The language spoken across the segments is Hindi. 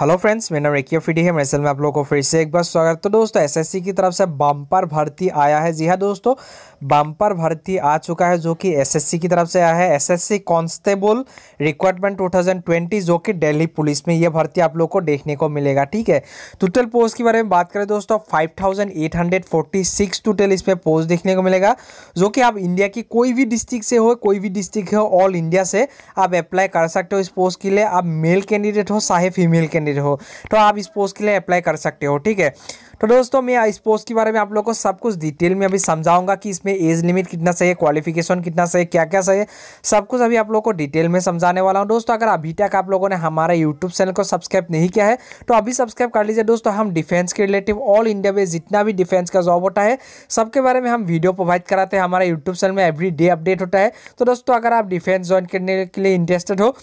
हेलो फ्रेंड्स मेरा रेकिया फिडी है मेरे चैनल में आप लोगों को फिर से एक बार स्वागत तो दोस्तों एसएससी की तरफ से बम्पर भर्ती आया है जी हाँ दोस्तों बम्पर भर्ती आ चुका है जो कि एसएससी की तरफ से आया है एसएससी कांस्टेबल रिक्वायरमेंट 2020 जो कि दिल्ली पुलिस में ये भर्ती आप लोग को देखने को मिलेगा ठीक है टोटल पोस्ट के बारे में बात करें दोस्तों फाइव टोटल इसमें पोस्ट देखने को मिलेगा जो कि आप इंडिया की कोई भी डिस्ट्रिक्ट से हो कोई भी डिस्ट्रिक्ट हो ऑल इंडिया से आप अप्लाई कर सकते हो इस पोस्ट के लिए आप मेल कैंडिडेट हो चाहे फीमेल कैंडिडेट कैंडिडेट हो तो आप इस पोस्ट के लिए अप्लाई कर सकते हो ठीक है तो दोस्तों मैं इस पोस्ट के बारे में आप लोगों को सब कुछ डिटेल में अभी समझाऊंगा कि इसमें एज लिमिट कितना सही है क्वालिफिकेशन कितना सही है क्या क्या सही है सब कुछ अभी आप लोगों को डिटेल में समझाने वाला हूं दोस्तों अगर अभी तक आप लोगों ने हमारे यूट्यूब चैनल को सब्सक्राइब नहीं किया है तो अभी सब्सक्राइब कर लीजिए दोस्तों हम डिफेंस के रिलेटिव ऑल इंडिया में जितना भी डिफेंस का जॉब होता है सबके बारे में हम वीडियो प्रोवाइड कराते हैं हमारे यूट्यूब चैनल में एवरी अपडेट होता है तो दोस्तों अगर आप डिफेंस ज्वाइन करने के लिए इंटरेस्टेड हो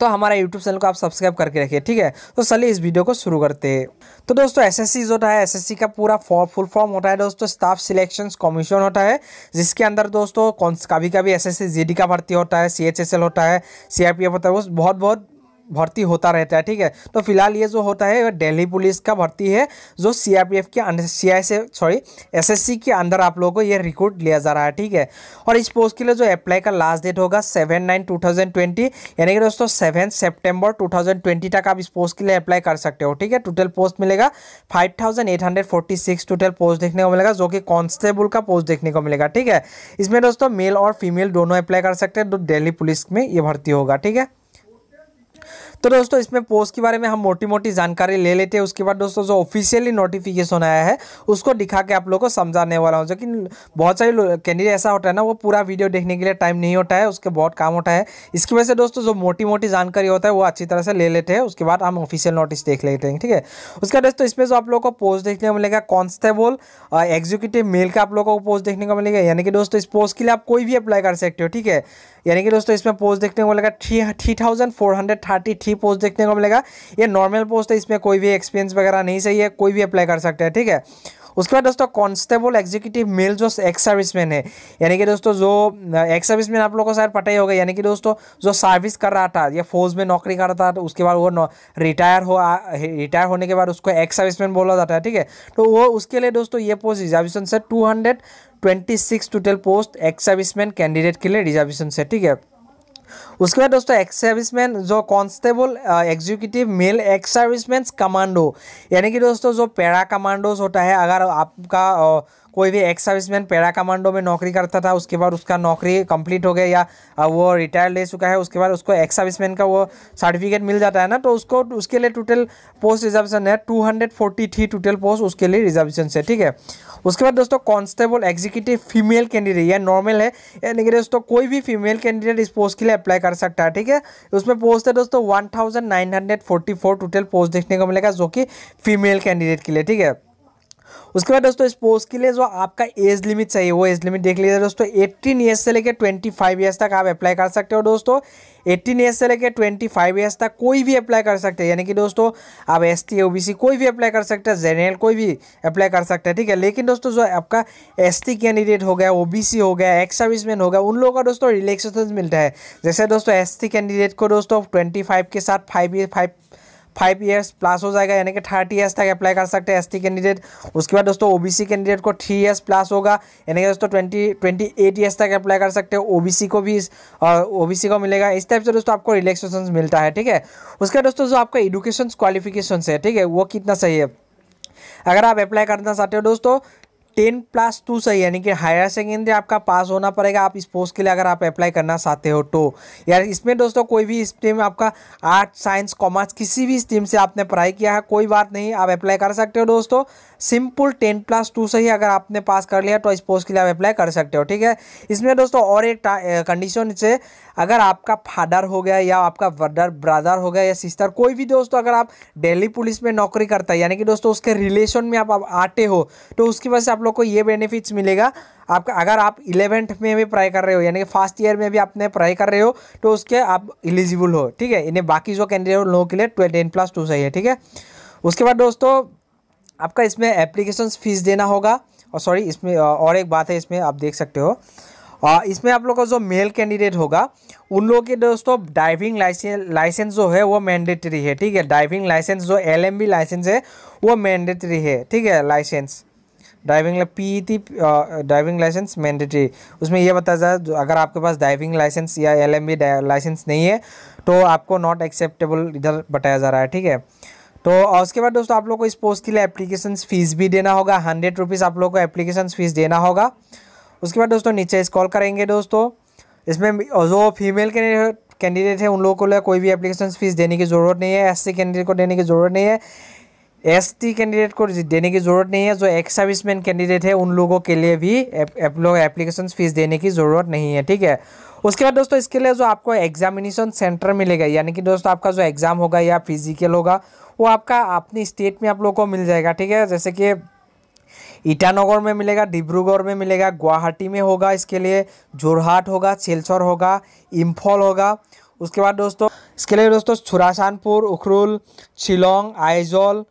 तो हमारा यूट्यूब चैनल को आप सब्सक्राइब करके रखिए ठीक है तो चलिए इस वीडियो को शुरू करते हैं तो दोस्तों एसएससी जो होता है एसएससी का पूरा फॉर फुल फॉर्म होता है दोस्तों स्टाफ सिलेक्शन कमीशन होता है जिसके अंदर दोस्तों कभी कभी एस एस का भर्ती होता है सी होता है सी होता है बहुत बहुत भर्ती होता रहता है ठीक है तो फिलहाल ये जो होता है दिल्ली पुलिस का भर्ती है जो सीआरपीएफ के अंडर सी आई से सॉरी एसएससी के अंदर आप लोगों को ये रिक्रूट लिया जा रहा है ठीक है और इस पोस्ट के लिए जो अप्लाई का लास्ट डेट होगा seven nine two thousand twenty यानी कि दोस्तों seven September two thousand twenty तक आप इस पोस्ट के लिए अप्लाई कर सकते हो ठीक है टोटल पोस्ट मिलेगा five thousand eight hundred forty six total post देखने को मिलेगा जो कि कॉन्स्टेबल का पोस्ट देखने को मिलेगा ठीक है इसमें दोस्तों मेल और फीमेल दोनों अप्लाई कर सकते हैं तो दिल्ली पुलिस में ये भर्ती होगा ठीक है तो दोस्तों इसमें पोस्ट के बारे में हम मोटी मोटी जानकारी ले लेते हैं उसके बाद दोस्तों जो ऑफिशियली नोटिफिकेशन आया है उसको दिखा के आप लोग को समझाने वाला हूँ जो कि बहुत सारे कैंडिडेट ऐसा होता है ना वो पूरा वीडियो देखने के लिए टाइम नहीं होता है उसके बहुत काम होता है इसकी वजह से दोस्तों जो मोटी मोटी जानकारी होता है वो अच्छी तरह से ले लेते हैं उसके बाद हम ऑफिशियल नोटिस देख लेते हैं ठीक है उसके बाद दोस्तों इसमें जो आप लोग को पोस्ट देखने को मिलेगा कॉन्स्टेबल एग्जीक्यूटिव मेल का आप लोगों को पोस्ट देखने को मिलेगा यानी कि दोस्तों इस पोस्ट के लिए आप कोई भी अप्लाई कर सकते हो ठीक है यानी कि दोस्तों इसमें पोस्ट देखने को मिलेगा three three thousand four hundred thirty three ही पोस्ट देखने को मिलेगा ये नॉर्मल पोस्ट है इसमें कोई भी एक्सपीरियंस वगैरह नहीं चाहिए कोई भी अप्लाई कर सकता है ठीक है उसके बाद दोस्तों कॉन्स्टेबल एग्जीक्यूटिव मेल जो एक्स सर्विसमैन है यानी कि दोस्तों जो एक्स सर्विसमैन आप लोगों को शायद पता ही होगा यानी कि दोस्तों जो सर्विस कर रहा था या फौज में नौकरी कर रहा था तो उसके बाद वो रिटायर हो रिटायर होने के बाद उसको एक्स सर्विसमैन बोला जाता है ठीक है तो वो उसके लिए दोस्तों ये पोस्ट रिजर्वेशन से two hundred twenty six total post ex serviceman candidate के लिए रिजर्वेशन से ठीक है उसके बाद दोस्तों एक्स सर्विसमैन जो constable executive male ex serviceman commando यानी कि दोस्तों जो पैरा कमांडोज होता है अगर आपका कोई भी एक्स सर्विसमैन पैरा कमांडो में नौकरी करता था उसके बाद उसका नौकरी कंप्लीट हो गया या वो रिटायर्ड ले चुका है उसके बाद उसको एक्स सर्विसमैन का वो सर्टिफिकेट मिल जाता है ना तो उसको उसके लिए टोटल पोस्ट रिजर्वेशन है टू टोटल पोस्ट उसके लिए रिजर्वेशन है ठीक है उसके बाद दोस्तों कॉन्स्टेबल एग्जीक्यूटिव फीमेल कैंडिडेट यह नॉर्मल है यानी कि दोस्तों कोई भी फीमेल कैंडिडेट इस पोस्ट के लिए अप्लाई कर सकता है ठीक है उसमें पोस्ट है दोस्तों one thousand nine hundred forty four total post देखने को मिलेगा जो कि फीमेल कैंडिडेट के लिए ठीक है उसके बाद दोस्तों इस पोस्ट के लिए जो आपका एज लिमिट चाहिए वो एज लिमिट देख लीजिए दोस्तों 18 ईयर्स से लेकर 25 ईयर्स तक आप अप्लाई कर सकते हो दोस्तों 18 ईयर्स से लेकर 25 ईयर्स तक कोई भी अप्लाई कर सकते हैं यानी कि दोस्तों आप एस टी ओबीसी कोई भी अप्लाई कर सकते हैं जनरल कोई भी अप्लाई कर सकते हैं ठीक है लेकिन दोस्तों जो आपका एस कैंडिडेट हो गया ओ हो गया एक्स सर्विसमैन हो गया उन लोगों का दोस्तों रिलेक्सेशन मिलता है जैसे दोस्तों एस कैंडिडेट को दोस्तों ट्वेंटी के साथ five five five years plus हो जाएगा यानी कि थर्टी ईयर्स तक अप्लाई कर सकते हैं एसटी कैंडिडेट उसके बाद दोस्तों ओबीसी कैंडिडेट को थ्री ईयर्स प्लस होगा यानी कि दोस्तों ट्वेंटी ट्वेंटी एट ईयर्स तक अप्लाई कर सकते हैं ओबीसी को भी ओबीसी को मिलेगा इस टाइप से दोस्तों आपको रिलेक्सेशन मिलता है ठीक है उसके बाद दोस्तों जो आपका एडुकेशन क्वालिफिकेशन है ठीक है वो कितना सही है अगर आप अप्लाई करना चाहते हो दोस्तों टेन प्लस टू से यानी कि हायर सेकेंडरी आपका पास होना पड़ेगा आप इस पोस्ट के लिए अगर आप अप्लाई करना चाहते हो तो यार इसमें दोस्तों कोई भी स्ट्रीम आपका आर्ट साइंस कॉमर्स किसी भी स्ट्रीम से आपने पढ़ाई किया है कोई बात नहीं आप अप्लाई कर सकते हो दोस्तों सिंपल टेन प्लस टू से ही अगर आपने पास कर लिया तो इस पोस्ट के लिए आप अप्लाई कर सकते हो ठीक है इसमें दोस्तों और एक कंडीशन से अगर आपका फादर हो गया या आपका वर्डर ब्रदर हो गया या सिस्टर कोई भी दोस्त अगर आप दिल्ली पुलिस में नौकरी करता है यानी कि दोस्तों उसके रिलेशन में आप, आते आटे हो तो उसकी वजह से आप लोग को ये बेनिफिट्स मिलेगा आपका अगर आप इलेवेंथ में भी पढ़ाई कर रहे हो यानी कि फर्स्ट ईयर में भी आपने पढ़ाई कर रहे हो तो उसके आप इलिजिबल हो ठीक है इन्हें बाकी जो कैंडिडेट लोगों के लिए ट्वेल्थ टेन प्लस टू सही है ठीक है उसके बाद दोस्तों आपका इसमें एप्लीकेशन फ़ीस देना होगा और सॉरी इसमें और एक बात है इसमें आप देख सकते हो आ, हाँ, इसमें आप लोग का जो मेल कैंडिडेट होगा उन लोगों के दोस्तों ड्राइविंग लाइसेंस लाइसेंस जो है वो मैंडेटरी है ठीक है ड्राइविंग लाइसेंस जो एलएमबी लाइसेंस है वो मैंडेटरी है ठीक है licence driving PET driving licence mandatory उसमें यह बताया जाए अगर आपके पास ड्राइविंग लाइसेंस या एलएमबी लाइसेंस नहीं है तो आपको नॉट एक्सेप्टेबल इधर बताया जा रहा है ठीक है तो और उसके बाद दोस्तों आप लोग को इस पोस्ट के लिए एप्लीकेशन फ़ीस भी देना होगा हंड्रेड रुपीज़ आप लोग को एप्लीकेशन फ़ीस देना होगा उसके बाद दोस्तों नीचे स्कॉल करेंगे दोस्तों इसमें जो फीमेल कैंडिडेट है उन लोगों को कोई भी एप्लीकेशन फीस देने की ज़रूरत नहीं है एससी कैंडिडेट को देने की ज़रूरत नहीं है एसटी कैंडिडेट को देने की ज़रूरत नहीं है जो एक्स सर्विसमैन कैंडिडेट है उन लोगों के लिए भी लोग एप्लीकेशन फीस देने की ज़रूरत नहीं है ठीक है उसके बाद दोस्तों इसके लिए जो आपको एग्जामिनेशन सेंटर मिलेगा यानी कि दोस्तों आपका जो एग्ज़ाम होगा या फिजिकल होगा वो आपका अपनी स्टेट में आप लोगों को मिल जाएगा ठीक है जैसे कि ईटानगर में मिलेगा डिब्रूगढ़ में मिलेगा गुवाहाटी में होगा इसके लिए जोरहाट होगा सिलचर होगा इम्फॉल होगा उसके बाद दोस्तों इसके लिए दोस्तों छुरासानपुर उखरुल शिलोंग आइजोल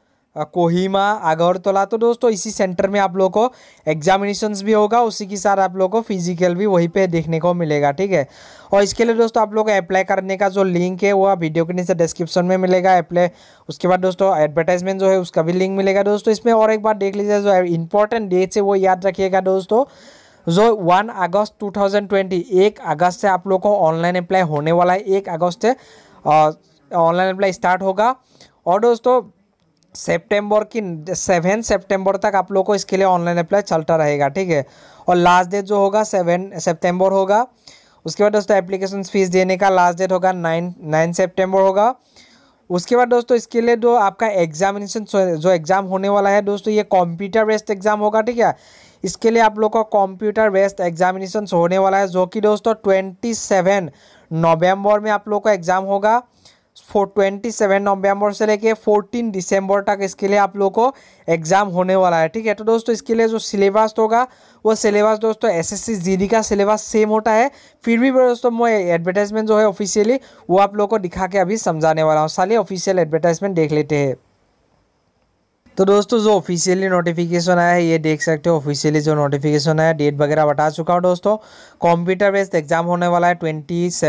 कोहिमा आगरतला तो दोस्तों इसी सेंटर में आप लोगों को एग्जामिनेशन भी होगा उसी के साथ आप लोगों को फिजिकल भी वहीं पे देखने को मिलेगा ठीक है और इसके लिए दोस्तों आप लोग को अप्लाई करने का जो लिंक है वो वीडियो के नीचे डिस्क्रिप्शन में मिलेगा अप्लाई उसके बाद दोस्तों एडवर्टाइजमेंट जो है उसका भी लिंक मिलेगा दोस्तों इसमें और एक बार देख लीजिए जो इंपॉर्टेंट डेट्स है वो याद रखिएगा दोस्तों जो वन अगस्त टू एक अगस्त से आप लोग को ऑनलाइन अप्लाई होने वाला है एक अगस्त से ऑनलाइन अप्लाई स्टार्ट होगा और दोस्तों सेप्टेम्बर की सेवन सेप्टेम्बर तक आप लोग को इसके लिए ऑनलाइन अप्लाई चलता रहेगा ठीक है और लास्ट डेट जो होगा सेवन सेप्टेम्बर होगा उसके बाद दोस्तों एप्लीकेशन फीस देने का लास्ट डेट होगा नाइन नाइन सेप्टेम्बर होगा उसके बाद दोस्तों इसके लिए जो आपका एग्जामिनेशन जो एग्ज़ाम होने वाला है दोस्तों ये कंप्यूटर बेस्ड एग्ज़ाम होगा ठीक है इसके लिए आप लोग का कंप्यूटर बेस्ड एग्जामिनेशन होने वाला है जो कि दोस्तों ट्वेंटी सेवन नवम्बर में आप लोग का एग्ज़ाम होगा फोर ट्वेंटी सेवन नवम्बर से लेके फोर्टीन दिसंबर तक इसके लिए आप लोगों को एग्ज़ाम होने वाला है ठीक है तो दोस्तों इसके लिए जो सिलेबस होगा वो सिलेबस दोस्तों एसएससी जीडी का सिलेबस सेम होता है फिर भी दोस्तों मैं एडवर्टाइजमेंट जो है ऑफिशियली वो आप लोगों को दिखा के अभी समझाने वाला हूँ साली ऑफिशियल एडवर्टाइजमेंट देख लेते हैं तो दोस्तों जो ऑफिशियली नोटिफिकेशन आया है ये देख सकते हो ऑफिशियली जो नोटिफिकेशन आया डेट वगैरह बता चुका हूँ दोस्तों कंप्यूटर बेस्ड एग्जाम होने वाला है 27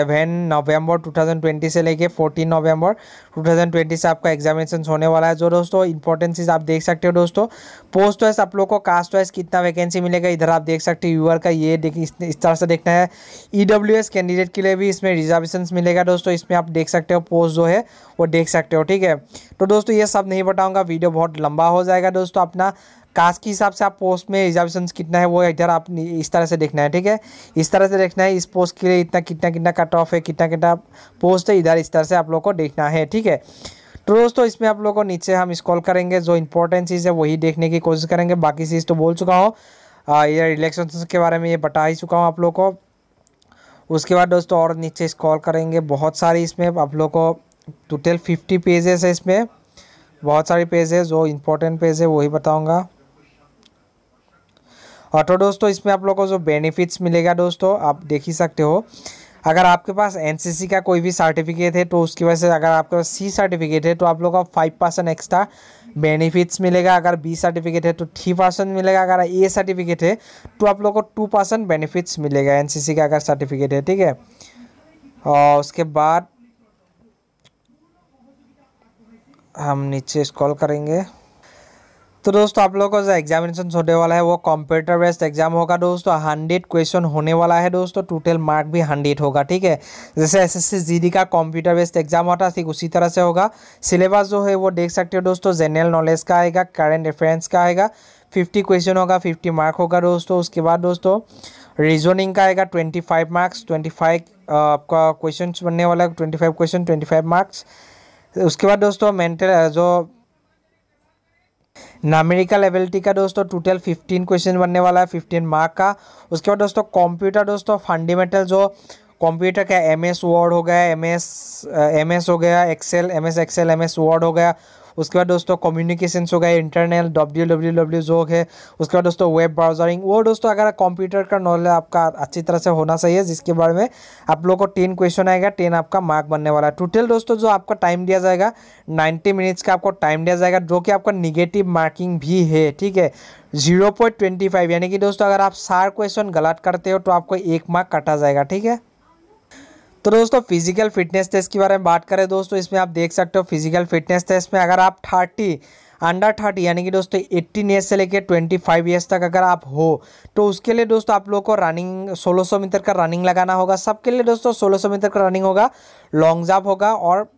नवंबर 2020 से लेके 14 नवंबर 2020 से आपका एग्जामिनेशन होने वाला है जो दोस्तों इंपॉर्टेंट चीज़ आप देख सकते हो दोस्तों पोस्ट वाइज आप लोग को कास्ट वाइज कितना वैकेंसी मिलेगा इधर आप देख सकते हो यूआर का ये इस तरह से देखना है ई e कैंडिडेट के लिए भी इसमें रिजर्वेशन मिलेगा दोस्तों इसमें आप देख सकते हो पोस्ट जो है वो देख सकते हो ठीक है तो दोस्तों ये सब नहीं बताऊँगा वीडियो बहुत लंबा लंबा हो जाएगा दोस्तों अपना कास्ट के हिसाब से आप पोस्ट में रिजर्वेशन कितना है वो इधर आप इस तरह से देखना है ठीक है इस तरह से देखना है इस पोस्ट के लिए इतना कितना कितना कट ऑफ है कितना कितना पोस्ट है इधर इस तरह से आप लोग को देखना है ठीक है तो दोस्तों इसमें आप लोग को नीचे हम स्कॉल करेंगे जो इंपॉर्टेंट चीज़ है वही देखने की कोशिश करेंगे बाकी चीज़ तो बोल चुका हूँ ये इलेक्शन के बारे में ये बता ही चुका हूँ आप लोग को उसके बाद दोस्तों और नीचे स्कॉल करेंगे बहुत सारी इसमें आप लोग को टोटल फिफ्टी पेजेस है इसमें बहुत सारे पेज है जो इम्पोर्टेंट पेज है वही बताऊँगा और तो दोस्तों इसमें आप लोग को जो बेनिफिट्स मिलेगा दोस्तों आप देख ही सकते हो अगर आपके पास एनसीसी का कोई भी सर्टिफिकेट है तो उसकी वजह से अगर आपके पास सी सर्टिफिकेट है तो आप लोग को फाइव परसेंट एक्स्ट्रा बेनिफिट्स मिलेगा अगर बी सर्टिफिकेट है तो थ्री परसेंट मिलेगा अगर ए सर्टिफिकेट है तो आप लोग को टू परसेंट बेनिफिट्स मिलेगा एन का अगर सर्टिफिकेट है ठीक है और उसके बाद हम नीचे स्क्रॉल करेंगे तो दोस्तों आप लोगों का जो एग्जामिनेशन होने वाला है वो कंप्यूटर बेस्ड एग्जाम होगा दोस्तों हंड्रेड क्वेश्चन होने वाला है दोस्तों टोटल मार्क भी हंड्रेड होगा ठीक है जैसे S S C G D का कंप्यूटर बेस्ड एग्जाम होता है ठीक उसी तरह से होगा सिलेबस जो है वो देख सकते हो दोस्तों जनरल नॉलेज का आएगा करेंट रेफरेंस का आएगा फिफ्टी क्वेश्चन होगा फिफ्टी मार्क होगा दोस्तों उसके बाद दोस्तों रीजनिंग का आएगा twenty five marks twenty five आपका क्वेश्चन बनने वाला है twenty five question twenty five marks उसके बाद दोस्तों मेंटल जो नामेरिकल एबिलिटी का दोस्तों टोटल 15 क्वेश्चन बनने वाला है 15 मार्क का उसके बाद दोस्तों कंप्यूटर दोस्तों फंडामेंटल जो कंप्यूटर का एम एस वर्ड हो गया एम एस एम एस हो गया Excel M S Excel M S Word हो गया उसके बाद दोस्तों कम्युनिकेशन हो गए इंटरनल डब्ल्यू डब्ल्यू डब्ल्यू जो है उसके बाद दोस्तों वेब ब्राउजरिंग वो दोस्तों अगर कंप्यूटर का नॉलेज आपका अच्छी तरह से होना चाहिए जिसके बारे में आप लोग को टेन क्वेश्चन आएगा टेन आपका मार्क बनने वाला है टोटल दोस्तों जो आपका टाइम दिया जाएगा नाइन्टी मिनट्स का आपको टाइम दिया जाएगा जो कि आपका निगेटिव मार्किंग भी है ठीक है जीरो पॉइंट ट्वेंटी फाइव यानी कि दोस्तों अगर आप सार क्वेश्चन गलत करते हो तो आपको एक मार्क काटा जाएगा ठीक है तो दोस्तों फिजिकल फिटनेस टेस्ट के बारे में बात करें दोस्तों इसमें आप देख सकते हो फिजिकल फिटनेस टेस्ट में अगर आप थर्टी अंडर थर्टी यानी कि दोस्तों एट्टीन ईयर्स से लेकर ट्वेंटी फाइव ईयर्स तक अगर आप हो तो उसके लिए दोस्तों आप लोग को रनिंग 1600 मीटर का रनिंग लगाना होगा सबके लिए दोस्तों 1600 मीटर का रनिंग होगा लॉन्ग जंप होगा और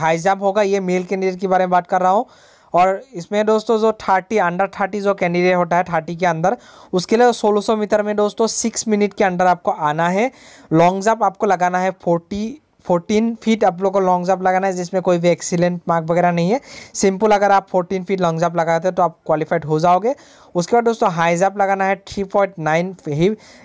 हाई जंप होगा ये मेल कैंडिडेट के बारे में बात कर रहा हूँ और इसमें दोस्तों जो थर्टी अंडर थर्टी जो कैंडिडेट होता है थर्टी के अंदर उसके लिए सोलह सौ मीटर में दोस्तों सिक्स मिनट के अंदर आपको आना है लॉन्ग जंप आपको लगाना है फोर्टी फोर्टीन फीट आप लोग को लॉन्ग जंप लगाना है जिसमें कोई भी एक्सीलेंट मार्क वगैरह नहीं है सिंपल अगर आप फोर्टीन फीट लॉन्ग जंप लगाते हैं तो आप क्वालिफाइड हो जाओगे उसके बाद दोस्तों हाई जंप लगाना है थ्री पॉइंट नाइन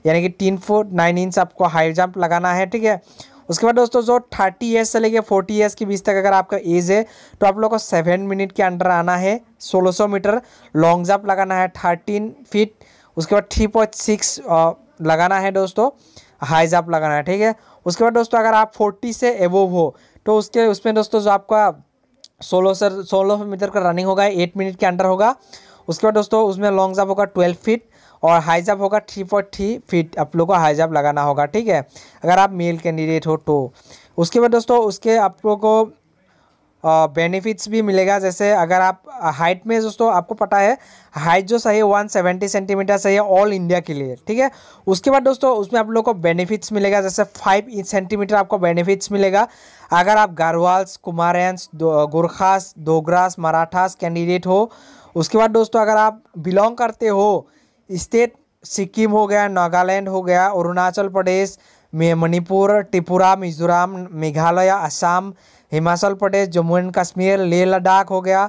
यानी कि तीन फुट नाइन इंच आपको हाई जंप लगाना है ठीक है उसके बाद दोस्तों जो थर्टी ईयर्स से लेके फोर्टी ईयर्स के बीच तक अगर आपका एज है तो आप लोग को सेवन मिनट के अंडर आना है 1600 मीटर लॉन्ग जंप लगाना है थर्टीन फीट उसके बाद थ्री पॉइंट सिक्स लगाना है दोस्तों हाई जंप लगाना है ठीक है उसके बाद दोस्तों अगर आप फोर्टी से एवोव हो तो उसके उसमें दोस्तों जो आपका सोलह से सोलह मीटर का रनिंग होगा एट मिनट के अंडर होगा उसके बाद दोस्तों उसमें लॉन्ग जंप होगा ट्वेल्व फीट और हाई जंप होगा थ्री पॉइंट थ्री फीट आप लोगों को हाई जंप लगाना होगा ठीक है अगर आप मेल कैंडिडेट हो तो उसके बाद दोस्तों उसके आप लोगों को बेनिफिट्स भी मिलेगा जैसे अगर आप हाइट में दोस्तों आपको पता है हाइट जो सही है वन सेवेंटी सेंटीमीटर सही है ऑल इंडिया के लिए ठीक है उसके बाद दोस्तों उसमें आप लोग को बेनिफिट्स मिलेगा जैसे फाइव सेंटीमीटर आपको बेनिफिट्स मिलेगा अगर आप गारवाल्स कुमारेंस गुरखास डोगरास मराठास कैंडिडेट हो उसके बाद दोस्तों अगर आप बिलोंग करते हो स्टेट सिक्किम हो गया नागालैंड हो गया अरुणाचल प्रदेश में मणिपुर त्रिपुरा मिजोरम मेघालय असम हिमाचल प्रदेश जम्मू एंड कश्मीर लेह लद्दाख हो गया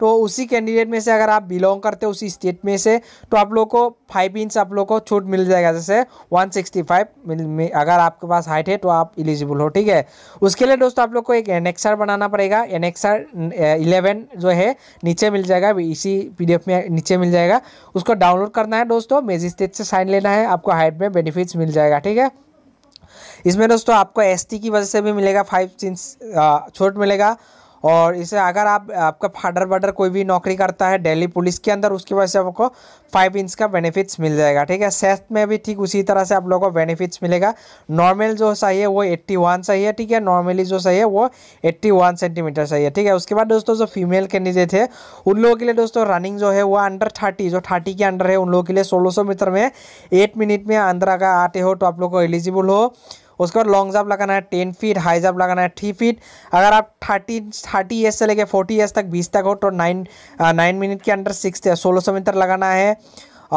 तो उसी कैंडिडेट में से अगर आप बिलोंग करते हो उसी स्टेट में से तो आप लोग को फाइव इंच आप लोग को छूट मिल जाएगा जैसे 165 अगर आपके पास हाइट है तो आप इलिजिबल हो ठीक है उसके लिए दोस्तों आप लोग को एक एनेक्सर बनाना पड़ेगा एनेक्सर इलेवन जो है नीचे मिल जाएगा इसी पी में नीचे मिल जाएगा उसको डाउनलोड करना है दोस्तों मेजिस्ट्रेट से साइन लेना है आपको हाइट में बेनिफिट्स मिल जाएगा ठीक है इसमें दोस्तों आपको एसटी की वजह से भी मिलेगा फाइव इंच छोट मिलेगा और इसे अगर आप आपका फाडर वाडर कोई भी नौकरी करता है दिल्ली पुलिस के अंदर उसकी वजह से आपको फाइव इंच का बेनिफिट्स मिल जाएगा ठीक है सेस्थ में भी ठीक उसी तरह से आप लोगों को बेनिफिट्स मिलेगा नॉर्मल जो चाहिए वो एट्टी वन चाहिए ठीक है नॉर्मली जो चाहिए वो एट्टी वन सेंटीमीटर चाहिए ठीक है उसके बाद दोस्तों जो फीमेल कैंडिडेट है उन लोगों के लिए दोस्तों रनिंग जो है वो अंडर थर्टी जो थर्टी के अंडर है उन लोगों के लिए सोलह मीटर में एट मिनट में अंदर अगर आते हो तो आप लोग को एलिजिबल हो उसके बाद लॉन्ग जंप लगाना है टेन फीट हाई जंप लगाना है थ्री फीट अगर आप थर्टी थर्टी ईयर्स से लेकर फोर्टी ईयर्स तक बीस तक हो तो नाइन नाइन मिनट के अंडर सिक्स uh, सोलह सौ मीटर लगाना है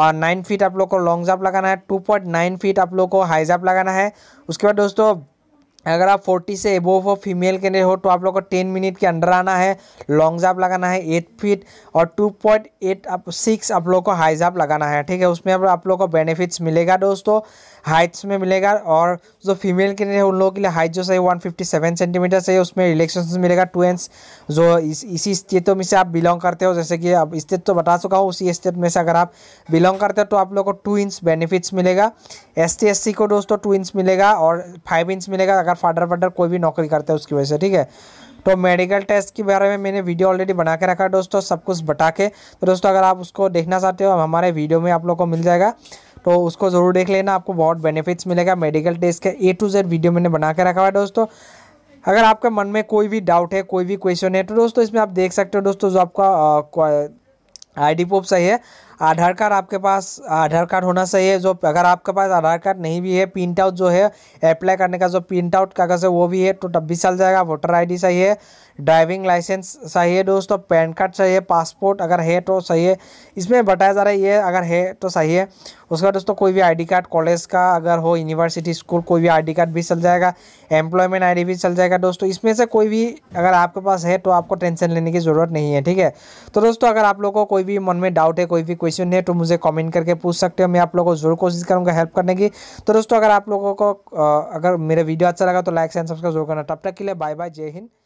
और नाइन फीट आप लोग को लॉन्ग जंप लगाना है टू पॉइंट नाइन फीट आप लोग को हाई जंप लगाना है उसके बाद दोस्तों अगर आप फोर्टी से एबोव हो फीमेल के लिए हो तो आप लोग को टेन मिनट के अंडर आना है लॉन्ग जाप लगाना है एट फीट और टू पॉइंट एट सिक्स आप लोग को हाई जाप लगाना है ठीक है उसमें आप लोग को बेनिफिट्स मिलेगा दोस्तों हाइट्स में मिलेगा और जो फीमेल के लिए उन लोगों के लिए हाइट जो सही वन फिफ्टी सेवन सेंटीमीटर से उसमें रिलेक्शन मिलेगा टू इंच जो इस, इसी स्टेटों में से आप बिलोंग करते हो जैसे कि आप स्टेट तो बता चुका हूँ उसी स्टेट में से अगर आप बिलोंग करते हो तो आप लोग को टू इंच बेनिफिट्स मिलेगा एस टी एस सी को दोस्तों टू इंच मिलेगा और फाइव इंच मिलेगा अगर फादर फादर कोई भी नौकरी करते हैं उसकी वजह से ठीक है तो मेडिकल टेस्ट के बारे में मैंने वीडियो ऑलरेडी बना के रखा है दोस्तों सब कुछ बता के तो दोस्तों अगर आप उसको देखना चाहते हो हमारे वीडियो में आप लोग को मिल जाएगा तो उसको ज़रूर देख लेना आपको बहुत बेनिफिट्स मिलेगा मेडिकल टेस्ट के ए टू जेड वीडियो मैंने बना के रखा हुआ है दोस्तों अगर आपके मन में कोई भी डाउट है कोई भी क्वेश्चन है तो दोस्तों इसमें आप देख सकते हो दोस्तों जो आपका आई डी प्रूफ सही है आधार कार्ड आपके पास आधार कार्ड होना सही है जो अगर आपके पास आधार कार्ड नहीं भी है प्रिंट आउट जो है अप्लाई करने का जो प्रिंट आउट कागज़ है वो भी है तो तब भी चल जाएगा वोटर आईडी सही है ड्राइविंग लाइसेंस चाहिए दोस्तों तो पैन कार्ड चाहिए पासपोर्ट अगर है तो सही है इसमें बताया जा रहा है ये अगर है तो सही उसके उसका दोस्तों कोई भी आईडी कार्ड कॉलेज का अगर हो यूनिवर्सिटी स्कूल कोई भी आईडी कार्ड भी चल जाएगा एम्प्लॉयमेंट आईडी भी चल जाएगा दोस्तों इसमें से कोई भी अगर आपके पास है तो आपको टेंशन लेने की ज़रूरत नहीं है ठीक है तो दोस्तों अगर आप लोगों को कोई भी मन में डाउट है कोई भी क्वेश्चन है तो मुझे कॉमेंट करके पूछ सकते हो मैं आप लोगों को जरूर कोशिश करूँगा हेल्प करने की तो दोस्तों अगर आप लोगों को अगर मेरा वीडियो अच्छा लगा तो लाइक एंड सब्सक्राइब जरूर करना तब तक के लिए बाय बाय जय हिंद